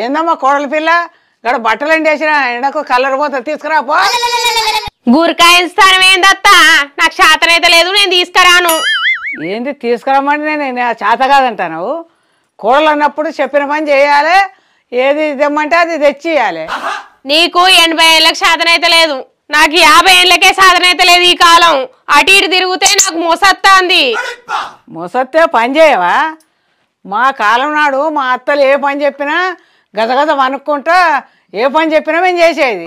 ఏందమ్మా కోడలి పిల్ల గడ బట్టలు ఎండేసిన ఎండకు కలర్ పోతే తీసుకురాపో గురికాయ ఇస్తాను ఏందత్త నాకు అయితే లేదు నేను తీసుకురాను ఏంది తీసుకురామండి నేను చేత కాదంటాను కోడలు అన్నప్పుడు చెప్పిన పని చేయాలి ఏది ఇదమ్మంటే అది తెచ్చియాలి నీకు ఎనభై ఏళ్ళకి అయితే లేదు నాకు యాభై ఏళ్ళకే సాధన అయితే లేదు ఈ కాలం అటు ఇటు తిరిగితే నాకు అంది మొసత్తే పని చేయవా మా కాలం నాడు మా అత్తలు ఏ పని చెప్పినా గదగద వనుక్కుంటా ఏ పని చెప్పినా మేము చేసేది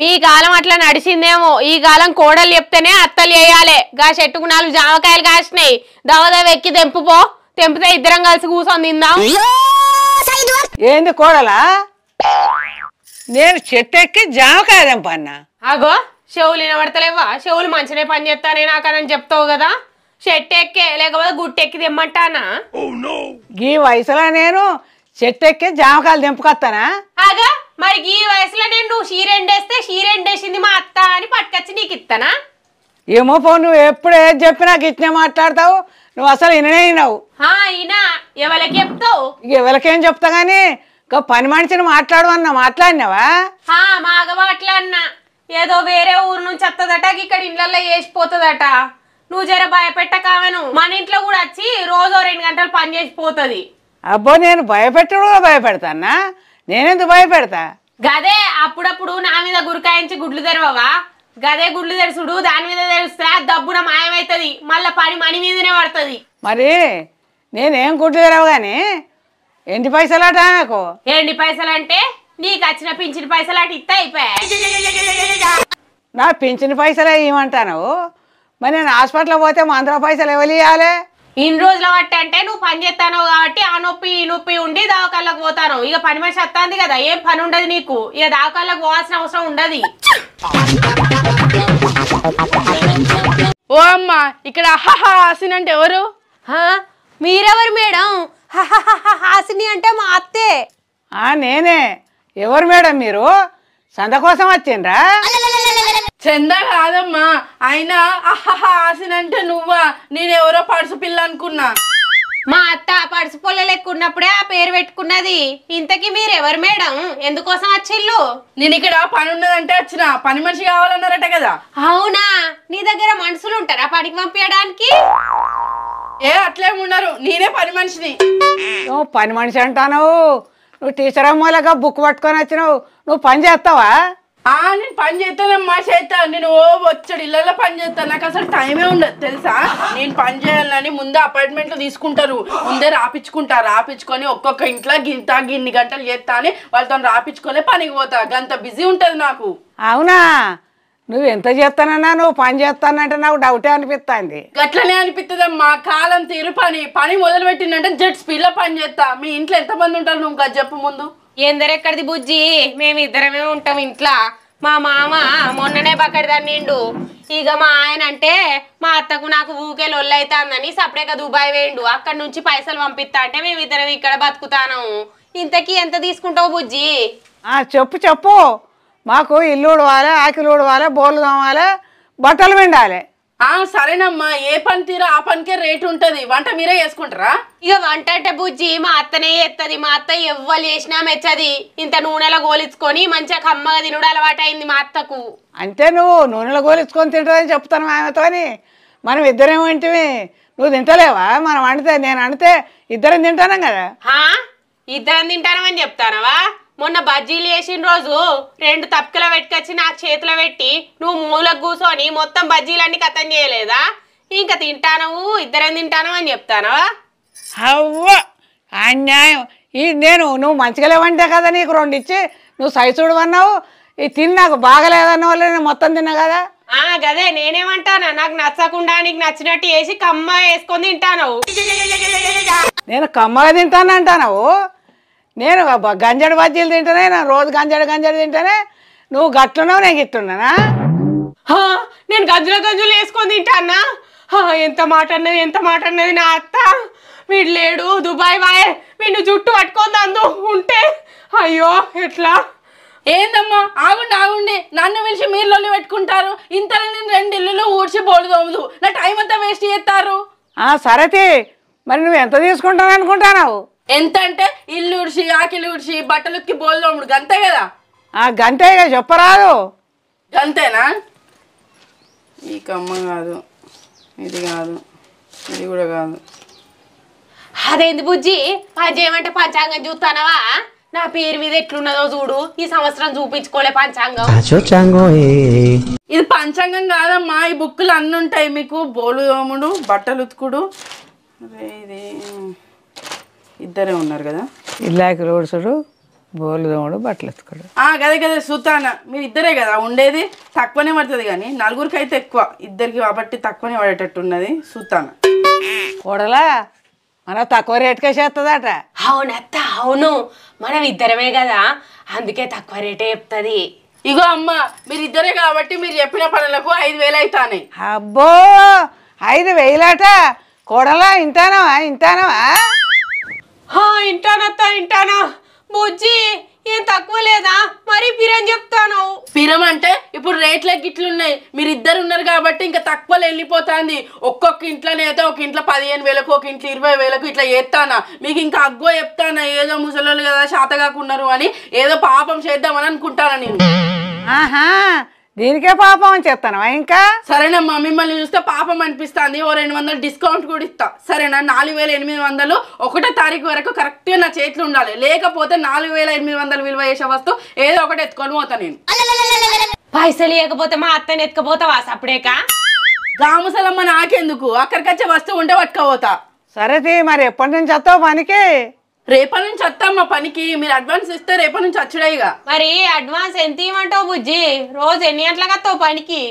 మీ కాలం అట్లా నడిచిందేమో ఈ కాలం కోడలు చెప్తేనే అత్తలు వేయాలి గా చెట్టుకు నాలుగు జామకాయలు కాసినాయి దవదవ ఎక్కి తెంపుపో తెంపితే ఇద్దరం కలిసి కూర్చొని తిందాం ఏంది కోడలా నేను చెట్టు ఎక్కి జామకాయ తెంపన్నా అగో చెవులు వినబడతలేవా చెవులు మంచినే పని చేస్తానే నాకనని చెప్తావు కదా చెట్టు ఎక్కే లేకపోతే గుట్టెక్కి తెమ్మంటానా ఈ oh, వయసులో నేను చెట్టు ఎక్కి జామకాయలు తెంపుకొస్తానా ఆగా మరి ఈ వయసులో నేను నువ్వు షీరెండేస్తే షీరెండేసింది మా అత్త అని పట్టుకొచ్చి నీకు ఇస్తానా ఏమో పో నువ్వు ఎప్పుడు ఏది చెప్పినా గిట్నే మాట్లాడతావు నువ్వు అసలు విననే వినవు అయినా ఎవరికి చెప్తావు ఇక ఎవరికేం చెప్తా గానీ పని మనిషిని మాట్లాడమన్నా మాట్లాడినావా హా మాగా మాట్లాడినా ఏదో వేరే ఊరు నుంచి వస్తుందట ఇక్కడ ఇండ్లలో వేసిపోతుందట నువ్వు జర భయపెట్టకావను మన ఇంట్లో కూడా వచ్చి రోజో రెండు గంటలు పని చేసిపోతుంది అబ్బో నేను భయపెట్టడం భయపెడతానా నేనెందుకు భయపెడతా గదే అప్పుడప్పుడు నా మీద గురికాయించి గుడ్లు తెరవవా గదే గుడ్లు తెరుసుడు దాని మీద తెరిస్తే దబ్బున మాయమైతుంది మళ్ళీ పని మణి మీదనే పడుతుంది మరి నేనేం గుడ్లు తెరవు ఎన్ని పైసలు అట నాకు ఎన్ని పైసలు అంటే నీకు వచ్చిన పింఛన్ పైసలు అటు ఇస్తే అయిపోయాయి నా పింఛన్ పైసలే ఇవ్వమంటాను మరి నేను హాస్పిటల్ పోతే మా అందరూ పైసలు ఎవరు ఇవ్వాలి ఇన్ని రోజుల బట్టి అంటే నువ్వు పని చేస్తాను కాబట్టి ఆ నొప్పి ఈ నొప్పి ఉండి దావకాళ్ళకు పోతాను ఇక పని మనిషి వస్తుంది కదా ఏం పని ఉండదు నీకు ఇక దావకాళ్ళకు పోవాల్సిన అవసరం ఉండదు ఓ అమ్మ ఇక్కడ హహా హాసిని అంటే ఎవరు మీరెవరు మేడం హాసిని అంటే మా అత్తే ఆ నేనే ఎవరు మేడం మీరు సంద కోసం వచ్చిండ్రా చంద కాదమ్మా అయినా అహహ ఆసినంటే నువ్వా నువ్వా నేనెవరో పడుసు పిల్ల అనుకున్నా మా అత్త పడుసు పొల్ల లెక్క ఉన్నప్పుడే ఆ పేరు పెట్టుకున్నది ఇంతకీ మీరు ఎవరు మేడం ఎందుకోసం వచ్చిల్లు నేను ఇక్కడ పని ఉన్నదంటే వచ్చిన పని మనిషి కావాలన్నారట కదా అవునా నీ దగ్గర మనుషులు ఉంటారా పనికి పంపించడానికి ఏ అట్లే ఉన్నారు నేనే పని మనిషిని పని మనిషి అంటాను నువ్వు టీచర్ అమ్మలాగా బుక్ పట్టుకొని వచ్చినావు నువ్వు పని చేస్తావా ఆ నేను పని చేస్తాను అమ్మా చేత నేను ఓ వచ్చాడు ఇళ్ళలో పని చేస్తాను నాకు అసలు టైమే ఉండదు తెలుసా నేను పని చేయాలని ముందే అపాయింట్మెంట్లు తీసుకుంటారు ముందే రాపించుకుంటారు రాపించుకొని ఒక్కొక్క ఇంట్లో గింత గిన్ని గంటలు చేస్తా అని వాళ్ళతో రాపించుకొని పనికి పోతా గంత బిజీ ఉంటుంది నాకు అవునా నువ్వు ఎంత చేస్తానన్నా నువ్వు పని చేస్తానంటే నాకు డౌటే అనిపిస్తుంది గట్లనే అమ్మా కాలం తీరు పని పని మొదలు పెట్టిందంటే జెట్ స్పీడ్లో పని చేస్తా మీ ఇంట్లో ఎంతమంది ఉంటారు నువ్వు చెప్పు ముందు ఎక్కడిది బుజ్జి మేమిద్దరమే ఉంటాం ఇంట్లో మా మామ మొన్ననే పక్కడిదాన్నిండు ఇక మా ఆయన అంటే మా అత్తకు నాకు ఊకే లొల్లైతాందని సపరేట్గా దుబాయ్ వేయండు అక్కడ నుంచి పైసలు పంపిస్తా అంటే మేమిద్దరం ఇక్కడ బతుకుతాను ఇంతకీ ఎంత తీసుకుంటావు బుజ్జి ఆ, చెప్పు చెప్పు మాకు ఇల్లు ఉడవాలి ఆకిలు ఊడవాలి బోర్లు తోమాలి బట్టలు పిండాలి సరేనమ్మా ఏ పని తీరా ఆ పనికే రేటు ఉంటది వంట మీరే చేసుకుంటారా ఇక వంట అంటే బుజ్జి మా అత్తనే ఎత్తది మా అత్త ఎవ్వరు చేసినా మెచ్చది ఇంత నూనెలో గోలించుకొని మంచిగా కమ్మగా తినుడు అయింది మా అత్తకు అంటే నువ్వు నూనెలో గోలించుకొని తింటదని చెప్తాను ఆమెతోని మనం ఇద్దరేమో వంటివి నువ్వు తింటలేవా మనం వండితే నేను వండితే ఇద్దరం తింటానం కదా ఇద్దరం తింటానమని చెప్తానవా మొన్న బజ్జీలు వేసిన రోజు రెండు తప్పుకల పెట్టుకొచ్చి నాకు చేతిలో పెట్టి నువ్వు మూలకు కూర్చొని మొత్తం బజ్జీలన్నీ కథం చేయలేదా ఇంకా తింటాను ఇద్దరం తింటాను అని చెప్తానవా అవ్వ అన్యాయం ఈ నేను నువ్వు మంచిగా లేవంటే కదా నీకు రెండు ఇచ్చి నువ్వు సైజుడు అన్నావు ఈ తిని నాకు బాగలేదన్న వల్ల నేను మొత్తం తిన్నా కదా ఆ గదే నేనేమంటానా నాకు నచ్చకుండా నీకు నచ్చినట్టు వేసి కమ్మ వేసుకొని తింటాను నేను కమ్మగా తింటాను అంటాను నేను గంజడి బజ్జీలు తింటానే నా రోజు గంజడి గంజడి తింటానే నువ్వు గట్లున్నావు నేను గిట్లున్నానా నేను గజ్జల గజ్జలు వేసుకొని తింటానా ఎంత మాట అన్నది ఎంత మాట అన్నది నా అత్త వీడు లేడు దుబాయ్ బాయ్ వీడు జుట్టు అందు ఉంటే అయ్యో ఎట్లా ఏందమ్మా ఆగుండి ఆగుండి నన్ను పిలిచి మీరులోని పెట్టుకుంటారు ఇంతలో నేను రెండు ఇల్లులు ఊడ్చి నా టైం అంతా వేస్ట్ చేస్తారు సరేతే మరి నువ్వు ఎంత తీసుకుంటావు అనుకుంటావు ఎంత అంటే ఇల్లు ఉడిచి ఆకిలి ఉడిచి బట్టలుక్కి బోల్లోముడు గంతే కదా ఆ గంతే కదా చెప్పరాదు గంతేనా ఈ కమ్మ కాదు ఇది కాదు ఇది కూడా కాదు అదేంది బుజ్జి పజేయమంటే పంచాంగం చూస్తానవా నా పేరు మీద ఎట్లున్నదో చూడు ఈ సంవత్సరం చూపించుకోలే పంచాంగం ఇది పంచాంగం కాదమ్మా ఈ బుక్కులు అన్నీ ఉంటాయి మీకు బోలు దోముడు బట్టలు ఉతుకుడు అదే ఇది ఇద్దరే ఉన్నారు కదా ఇల్లాకి రోడ్సుడు బోర్లు దోమడు బట్టలు ఎత్తుకోడు గదే గదే సూతాన మీరు ఇద్దరే కదా ఉండేది తక్కువనే పడుతుంది కానీ నలుగురికి అయితే ఎక్కువ ఇద్దరికి కాబట్టి తక్కువనే పడేటట్టు ఉన్నది సుతాన కూడలా మన తక్కువ రేటుకే చేస్తుందట అవునత్త అవును మనం ఇద్దరమే కదా అందుకే తక్కువ రేటే చెప్తుంది ఇగో అమ్మ మీరు ఇద్దరే కాబట్టి మీరు చెప్పిన పనులకు ఐదు వేలు అవుతాయి అబ్బో ఐదు వేలాట కూడలా ఇంతానవా ఇంతానవా ఇంటానత్త ఇంటానా బుజ్జి ఏం తక్కువ లేదా మరి పిరం చెప్తాను పిరం అంటే ఇప్పుడు రేట్లకి గిట్లున్నాయి మీరు ఇద్దరు ఉన్నారు కాబట్టి ఇంకా తక్కువలు వెళ్ళిపోతుంది ఒక్కొక్క ఇంట్లోనే అయితే ఒక ఇంట్లో పదిహేను వేలకు ఒక ఇంట్లో ఇరవై వేలకు ఇట్లా చేస్తానా మీకు ఇంకా అగ్గో చెప్తానా ఏదో ముసలోళ్ళు కదా శాతగాకున్నారు అని ఏదో పాపం చేద్దామని అనుకుంటానా నేను ఆహా దీనికే పాపం అని చెప్తాను ఇంకా సరేనమ్మా మిమ్మల్ని చూస్తే పాపం అనిపిస్తుంది ఓ రెండు వందలు డిస్కౌంట్ కూడా ఇస్తా సరేనా నాలుగు వేల ఎనిమిది వందలు ఒకటో తారీఖు వరకు కరెక్ట్గా నా చేతులు ఉండాలి లేకపోతే నాలుగు వేల ఎనిమిది వందలు విలువ చేసే వస్తువు ఏదో ఒకటి ఎత్తుకొని పోతా నేను పైసలు లేకపోతే మా అత్తని ఎత్తుకపోతావా సప్పుడేక రాముసలమ్మ నాకెందుకు అక్కడికి వచ్చే వస్తువు ఉంటే పట్టుకపోతా సరే మరి ఎప్పటి నుంచి వస్తావు పనికి రేపటి నుంచి వస్తాం మా పనికి మీరు అడ్వాన్స్ ఇస్తే రేపటి నుంచి వచ్చాయిగా మరి అడ్వాన్స్ ఎంత ఇవ్వంటావు బుజ్జి రోజు ఎన్ని గంటలకు వస్తావు పనికి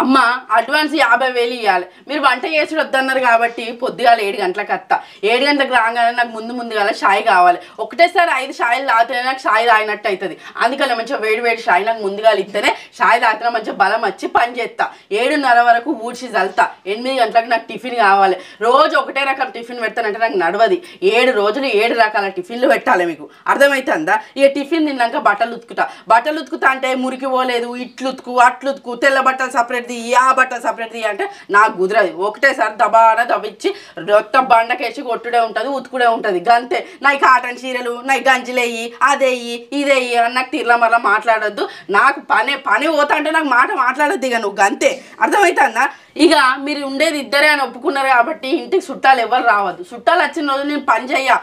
అమ్మ అడ్వాన్స్ యాభై వేలు ఇవ్వాలి మీరు వంట చేసి వద్దన్నారు కాబట్టి పొద్దుగాల ఏడు గంటలకు అత్త ఏడు గంటలకు రాగానే నాకు ముందు ముందుగాల షాయ్ కావాలి ఒకటేసారి ఐదు షాయిలు తాగితేనే నాకు షాయి తాగినట్టు అవుతుంది అందుకని మంచిగా వేడి వేడి షాయి నాకు ముందుగా ఇస్తేనే షాయి తాగితే మంచిగా బలం వచ్చి పని చేస్తా ఏడున్నర వరకు ఊడ్చి చల్తా ఎనిమిది గంటలకు నాకు టిఫిన్ కావాలి రోజు ఒకటే రకం టిఫిన్ పెడతానంటే నాకు నడవది ఏడు రోజులు ఏడు రకాల టిఫిన్లు పెట్టాలి మీకు అర్థమవుతుందా ఇక టిఫిన్ తిన్నాక బట్టలు ఉతుకుతా బట్టలు ఉతుకుతా అంటే మురికి పోలేదు ఇట్లు ఉతుకు అట్లు ఉతుకు తెల్ల బట్టలు సపరేట్ సపరేట్ది ఆ బట్ట సపరేట్ది అంటే నాకు కుదరదు ఒకటేసారి దబాన దబిచ్చి మొత్తం బండకేసి కొట్టుడే ఉంటుంది ఉతుకుడే ఉంటుంది గంతే నాకు కాటన్ చీరలు నాకు గంజిలేయి అదేయి ఇదేయి అన్నకు నాకు తీర్ల మరలా మాట్లాడొద్దు నాకు పని పని పోతా అంటే నాకు మాట మాట్లాడద్దు ఇక నువ్వు గంతే అర్థమవుతుందా ఇక మీరు ఉండేది ఇద్దరే అని ఒప్పుకున్నారు కాబట్టి ఇంటికి చుట్టాలు ఎవరు రావద్దు చుట్టాలు వచ్చిన రోజు నేను పని చేయా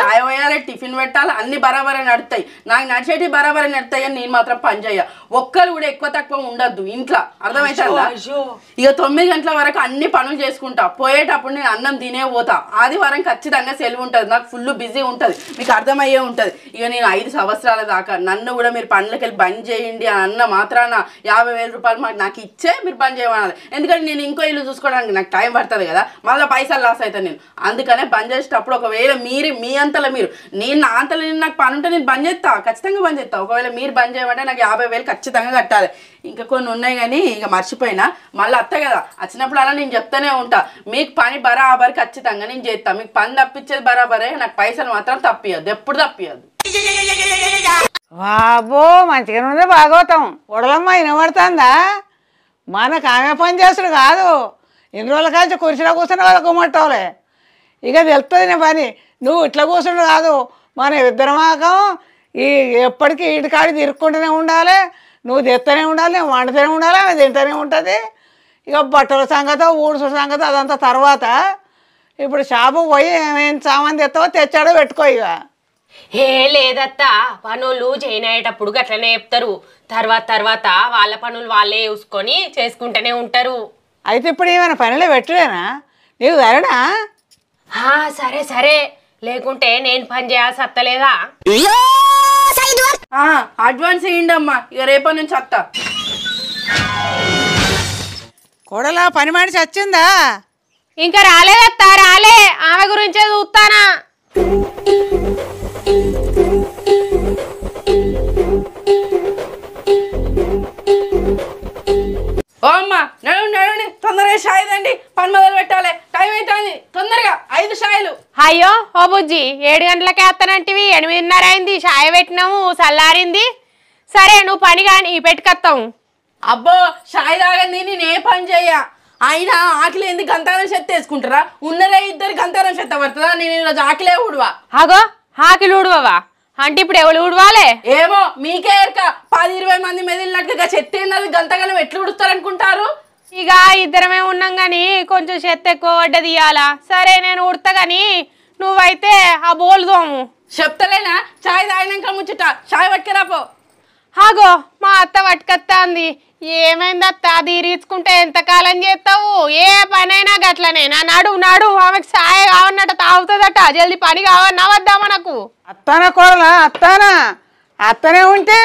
చాయ్ పోయాలి టిఫిన్ పెట్టాలి అన్ని బరాబరే నడుతాయి నాకు నడిచేటి బరాబరే నడుతాయి అని నేను మాత్రం పని చేయ ఒక్కరు కూడా ఎక్కువ తక్కువ ఉండద్దు ఇంట్లో అర్థమైంది అర్థమవుతుందా ఇక తొమ్మిది గంటల వరకు అన్ని పనులు చేసుకుంటా పోయేటప్పుడు నేను అన్నం తినే పోతా ఆదివారం ఖచ్చితంగా సెలవు ఉంటుంది నాకు ఫుల్ బిజీ ఉంటుంది మీకు అర్థమయ్యే ఉంటుంది ఇక నేను ఐదు సంవత్సరాల దాకా నన్ను కూడా మీరు పనులకి వెళ్ళి బంద్ చేయండి అని అన్న మాత్రాన యాభై వేల రూపాయలు మాకు నాకు ఇచ్చే మీరు బంద్ చేయమన్నది ఎందుకంటే నేను ఇంకో ఇల్లు చూసుకోవడానికి నాకు టైం పడుతుంది కదా మళ్ళీ పైసలు లాస్ అవుతాను నేను అందుకనే బంద్ చేసేటప్పుడు ఒకవేళ మీరు మీ అంతలో మీరు నేను నా అంతలో నేను నాకు పని ఉంటే నేను బంద్ చేస్తా ఖచ్చితంగా బంద్ చేస్తా ఒకవేళ మీరు బంద్ చేయమంటే నాకు యాభై వేలు ఖచ్చితంగా కట్టాలి ఇంకా కొన్ని ఉన్నాయి కానీ ఇంకా మర్చిపోయినా మళ్ళీ అత్త కదా వచ్చినప్పుడు అలా నేను చెప్తానే ఉంటా మీకు పని బరాబర్ ఖచ్చితంగా నేను చేస్తాను మీకు పని తప్పించేది బరాబరే నాకు పైసలు మాత్రం తప్పియద్దు ఎప్పుడు తప్పియద్దు బాబో మంచిగా ఉంది భాగవతం ఉడలమ్మ వినబడుతుందా మనకు ఆమె పని చేస్తాడు కాదు ఎన్ని రోజుల కాల్చి కుర్చీలో కూర్చుని కదా గుమ్మట్టవులే ఇక తెలుస్తుంది నీ పని నువ్వు ఇట్లా కూర్చుండు కాదు మన ఇద్దరమాకం ఈ ఎప్పటికీ కాడి తిరుక్కుంటూనే ఉండాలి నువ్వు తెస్తూనే ఉండాలి నేను వండుతూనే ఉండాలి ఆమె తింటూనే ఉంటుంది ఇక బట్టల సంగతి ఊడ్సుల సంగతి అదంతా తర్వాత ఇప్పుడు షాపు పోయి ఏమేం సామాన్ తెస్తావో తెచ్చాడో పెట్టుకో ఇక ఏ లేదత్తా పనులు చేయనయ్యేటప్పుడు అయ్యేటప్పుడు గట్లనే చెప్తారు తర్వాత తర్వాత వాళ్ళ పనులు వాళ్ళే చూసుకొని చేసుకుంటూనే ఉంటారు అయితే ఇప్పుడు ఏమైనా పనులే పెట్టలేనా నీవు సరేనా సరే సరే లేకుంటే నేను పని చేయాల్సి వస్తలేదా అడ్వాన్స్ ఇవ్వండి అమ్మా ఇక రేపటి నుంచి వస్తా కొడలా పని మనిషి వచ్చిందా ఇంకా రాలేదత్తా రాలే ఆమె గురించే చూస్తానా నడు నడు తొందరగా షాయి పని మొదలు పెట్టాలి టైం అవుతుంది తొందరగా ఐదు షాయిలు అయ్యో ఓ బుజ్జి ఏడు గంటలకే వేస్తానంటివి ఎనిమిదిన్నర అయింది షాయి పెట్టినాము చల్లారింది సరే నువ్వు పని కానీ పెట్టుకొస్తావు అబ్బో షాయి తాగంది నేను ఏ పని చెయ్యా అయినా ఆకలి ఏంది గంతారం చెత్త వేసుకుంటారా ఉన్నదే ఇద్దరు గంతారం చెత్త పడుతుందా నేను ఆకలే ఊడవా అగో ఆకలి ఊడవవా అంటే ఇప్పుడు ఎవరు ఊడవాలే ఏమో మీకే ఎరక పది ఇరవై మంది మెదిలినట్టుగా చెత్త ఏంది గంతగలం ఎట్లు ఊడుస్తారు ఇక ఇద్దరమే ఉన్నాం కానీ కొంచెం చెత్త ఎక్కువ పడ్డది ఇవ్వాలా సరే నేను ఉడతా కానీ నువ్వైతే ఆ బోల్దోము చెప్తలేనా చాయ్ తాగినాక ముచ్చట చాయ్ పట్టుకరాపో హాగో మా అత్త పట్టుకొస్తాంది ఏమైంది అత్త తీరించుకుంటే ఎంతకాలం చేస్తావు ఏ పనైనా గట్లనే నా నడు నాడు ఆమెకు సాయ కావన్నట్ట తాగుతుందట జల్ది పని కావన్నా వద్దా మనకు అత్తానా కోరలా అత్తానా అత్తనే ఉంటే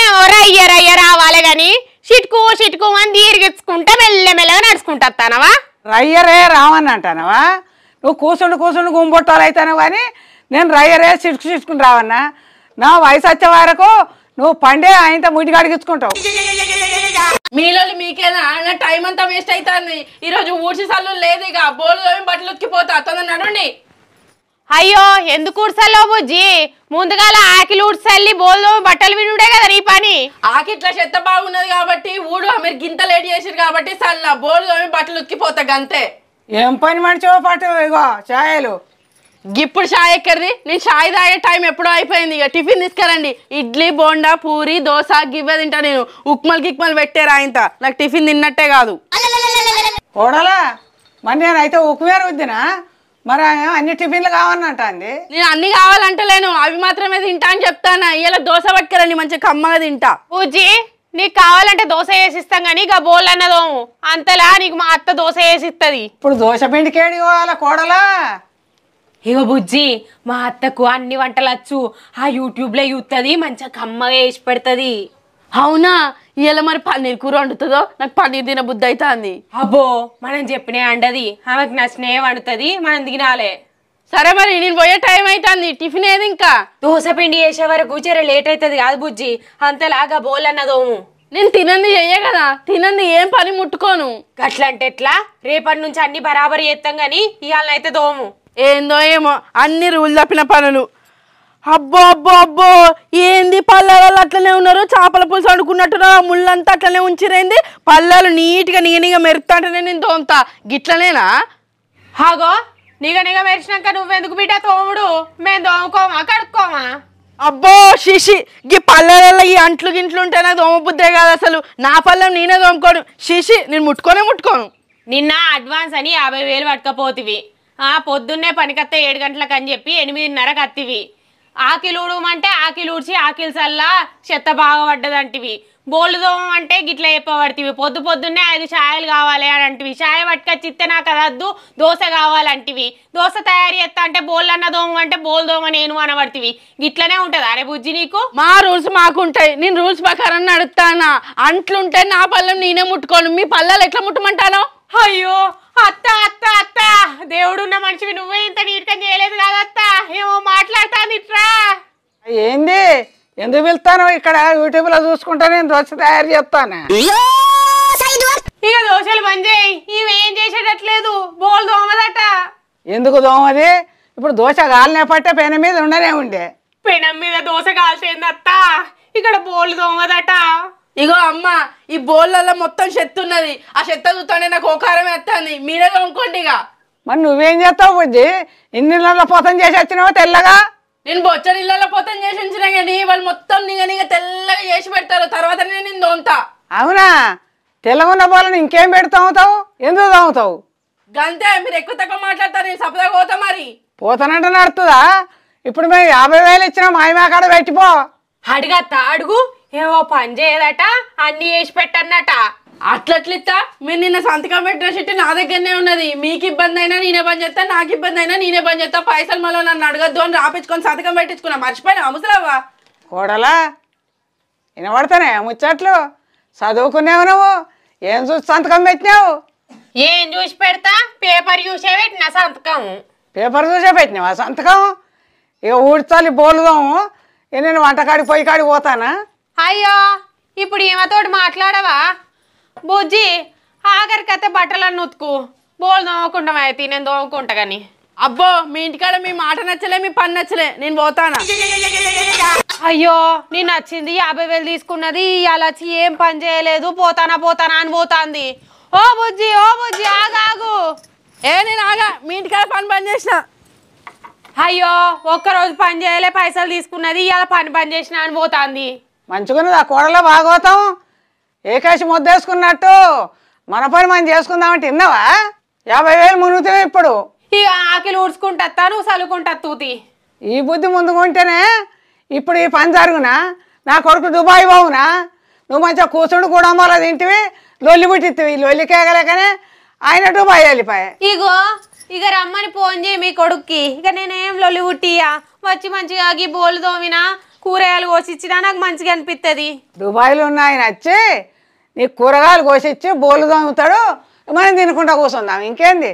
ఏం ఒర్రయ్యరయ్య రావాలి కానీ చిటుకు చిటుకు అని దీర్ఘించుకుంటా మెల్లమెల్లగా నడుచుకుంటా వస్తానవా రయ్యరే రావని అంటానవా నువ్వు కూర్చుండి కూర్చుండి అవుతాను కానీ నేను రయ్యరే చిటుకు చిట్టుకుని రావన్నా నా వయసు వచ్చే వరకు నువ్వు పండే ఆయన ముడి అడిగించుకుంటావు మీలో మీకేనా నా టైం అంతా వేస్ట్ అవుతుంది ఈరోజు ఊర్చి సార్లు లేదు ఇక బోలు బట్టలు ఉతికిపోతా తొందర నడండి అయ్యో ఎందుకు ఊడ్చల్లోవు బుజ్జీ ముందుగాల ఆకిలు ఊడ్చల్లి బోల్దో బట్టలు వినుడే కదా నీ పని ఆకి ఇట్లా చెత్త బాగున్నది కాబట్టి ఊడు మీరు గింత లేడి చేసిరు కాబట్టి సల్ల బోల్దో బట్టలు ఉతికిపోతా గంతే ఏం పని మనిషి పాటు ఇగో ఛాయలు ఇప్పుడు షాయ్ ఎక్కరది నేను షాయ్ తాగే టైం ఎప్పుడో అయిపోయింది ఇక టిఫిన్ తీసుకురండి ఇడ్లీ బోండా పూరి దోశ గివ్వ తింటా నేను ఉక్మల్ గిక్మల్ పెట్టారా ఇంత నాకు టిఫిన్ తిన్నట్టే కాదు కోడలా మన అయితే ఉక్మేరు వద్దునా మరి అన్ని టిఫిన్లు కావాలంట అండి నేను అన్ని కావాలంటలేను అవి మాత్రమే తింటా అని చెప్తానా ఇలా దోశ పట్టుకరండి మంచి కమ్మగా తింటా పూజీ నీకు కావాలంటే దోశ వేసిస్తాం కానీ ఇక బోల్ అన్నదోము అంతలా నీకు మా అత్త దోశ వేసిస్తుంది ఇప్పుడు దోశ పిండికేడి ఇవ్వాలా కోడలా ఇగో బుజ్జి మా అత్తకు అన్ని వంటలు వచ్చు ఆ యూట్యూబ్లో చూస్తుంది మంచిగా కమ్మగా వేసి పెడుతుంది అవునా ఇలా మరి పన్నీర్ కూర వండుతుందో నాకు పన్నీర్ తిన బుద్ధి అవుతుంది అబ్బో మనం చెప్పినే అండది ఆమెకు స్నేహం వండుతుంది మనం తినాలే సరే మరి నేను పోయే టైం అవుతుంది టిఫిన్ ఏది ఇంకా దోశ పిండి వేసే వరకు కూర్చోరే లేట్ అవుతుంది కాదు బుజ్జి అంతలాగా బోల్ అన్నదోము నేను తినంది చెయ్యే కదా తినంది ఏం పని ముట్టుకోను గట్లంటే ఎట్లా రేపటి నుంచి అన్ని బరాబరి చేస్తాం కానీ ఇవాళనైతే దోము ఏందో ఏమో అన్ని రూల్ తప్పిన పనులు అబ్బో అబ్బో అబ్బో ఏంది ముళ్ళు అట్లనే ఉన్నారు చేపల పులుసు అడుకున్నట్టున్నారు ఆ ముళ్ళంతా అట్లనే ఉంచిరైంది పళ్ళాలు నీట్గా నీనిగా మెరుపుతాంటేనే నేను తోముతా గిట్లనేనా హాగో నీగ నీగా మెరిచినాక నువ్వెందుకు బిడ్డ తోముడు మేము తోముకోమా కడుక్కోమా అబ్బో శిషి గీ పల్లెలలో ఈ అంట్లు గింట్లు ఉంటే నాకు దోమబుద్దే కాదు అసలు నా పల్లెం నేనే దోముకోను శిషి నేను ముట్టుకోనే ముట్టుకోను నిన్న అడ్వాన్స్ అని యాభై వేలు పట్టుకపోతివి పొద్దున్నే పనికత్త ఏడు గంటలకు అని చెప్పి ఎనిమిదిన్నరకు కత్తివి ఆకిలు ఊడమంటే ఆకిలు ఊడ్చి ఆకిలి సల్లా చెత్త బాగా పడ్డదంటివి దోమ అంటే గిట్లా చెప్పబడితివి పొద్దు పొద్దున్నే ఐదు ఛాయలు కావాలి అని అంటివి ఛాయ చిత్తే నాకు అదద్దు దోశ కావాలంటివి దోశ తయారు చేస్తా అంటే బోళ్ళు అన్న అంటే బోల్ దోమ నేను అనబడితివి గిట్లనే ఉంటుంది అరే బుజ్జి నీకు మా రూల్స్ మాకుంటాయి నేను రూల్స్ ప్రకారం నడుస్తానా అంట్లుంటే నా పళ్ళం నేనే ముట్టుకోను మీ పళ్ళలు ఎట్లా ముట్టమంటాను అయ్యో అత్త అత్త అత్త దేవుడున్న మనిషివి నువ్వే ఇంత నీట్గా చేయలేదు కాదత్తా ఏమో మాట్లాడతాను ఇట్రా ఏంది ఎందుకు పిలుస్తాను ఇక్కడ యూట్యూబ్ లో చూసుకుంటా నేను దోశ తయారు చేస్తాను ఇక దోశలు మంజేయి ఏం చేసేటట్లేదు బోల్ దోమదట ఎందుకు దోమది ఇప్పుడు దోశ కాలనే పట్టే పెన మీద ఉండనే ఉండే పెనం మీద దోశ కాల్చేందత్త ఇక్కడ బోల్ దోమదట ఇగో అమ్మ ఈ బోళ్ళల్లో మొత్తం చెత్త ఉన్నది ఆ చెత్త చూస్తానే నాకు ఓకారం వేస్తుంది మీరే కొనుక్కోండి ఇక మరి నువ్వేం చేస్తావు బుజ్జి ఇన్ని నెలల పోతం చేసి వచ్చినావో తెల్లగా నేను బొచ్చడి ఇళ్ళల్లో పోతం చేసి ఉంచినా కానీ వాళ్ళు మొత్తం నిగ నిగ తెల్లగా చేసి పెడతారు తర్వాత నేను నేను తోముతా అవునా తెల్లగున్న బోళ్ళని ఇంకేం పెడి తోముతావు ఎందుకు తాగుతావు గంతే మీరు ఎక్కువ తక్కువ మాట్లాడతారు నేను సపదాగా పోతా మరి పోతానంటే నడుతుందా ఇప్పుడు మేము యాభై వేలు ఇచ్చినా మాయమాకాడ పెట్టిపో అడుగత్తా అడుగు ఏవో పని చేయదట అన్ని చేసి పెట్టన్నట అట్లట్లిత్తా మీరు నిన్న సంతకం పెట్టిన చెట్టు నా దగ్గరనే ఉన్నది మీకు ఇబ్బంది అయినా నేనే పని చేస్తా నాకు ఇబ్బంది అయినా నేనే పని చేస్తా పైసలు మళ్ళీ నన్ను అడగద్దు అని రాపించుకొని సంతకం పెట్టించుకున్నా మర్చిపోయినా అవసరావా కోడలా వినబడతానే ముచ్చట్లు చదువుకునేవు నువ్వు ఏం చూసి సంతకం పెట్టినావు ఏం చూసి పెడతా పేపర్ చూసే పెట్టిన సంతకం పేపర్ చూసే పెట్టినావా సంతకం ఇక ఊడ్చాలి బోలుదాము నేను వంటకాడి పొయ్యి కాడికి పోతానా అయ్యో ఇప్పుడు ఈమెతో మాట్లాడవా బుజ్జి ఆఖరికైతే బట్టలను ఉతుకు బోల్ దోమకుండా అయితే నేను దోవకుంటా కానీ అబ్బో మీ ఇంటికాడ మీ మాట నచ్చలే మీ పని నచ్చలే నేను పోతానా అయ్యో నేను నచ్చింది యాభై వేలు తీసుకున్నది ఇవాళ వచ్చి ఏం పని చేయలేదు పోతానా పోతానా అని పోతాంది ఓ బుజ్జి ఓ బుజ్జి ఆగాగు ఏ నేను ఆగా మీ ఇంటికాడ పని పని చేసిన అయ్యో ఒక్కరోజు పని చేయలే పైసలు తీసుకున్నది ఇవాళ పని పని చేసిన అని పోతాంది మంచుకున్నది ఆ కోడలో బాగోతాం ఏకాశి ముద్దేసుకున్నట్టు మన పని మనం చేసుకుందామంటే విన్నావా యాభై వేలు మునుగుతాయి ఇప్పుడు ఇక ఆకిలు ఊడ్చుకుంటాను చలుకుంటా తూతి ఈ బుద్ధి ముందుకుంటేనే ఇప్పుడు ఈ పని జరుగునా నా కొడుకు దుబాయ్ బావునా నువ్వు మంచిగా కూర్చుండు కూడా మొల తింటివి లొల్లి లొల్లికేగలేకనే లొల్లి కేగలేకనే ఆయన దుబాయ్ వెళ్ళిపోయా ఇగో ఇక రమ్మని ఫోన్ చేయి మీ కొడుక్కి ఇక నేనేం లొల్లి పుట్టియా వచ్చి మంచిగా ఆగి బోలు తోమినా కూరగాయలు కోసిచ్చినా నాకు మంచిగా అనిపిస్తుంది దుబాయ్లు ఉన్నాయి నచ్చి నీకు కూరగాయలు కోసిచ్చి బోలు దొంగతాడు మనం తినకుండా కూర్చుందాం ఇంకేంది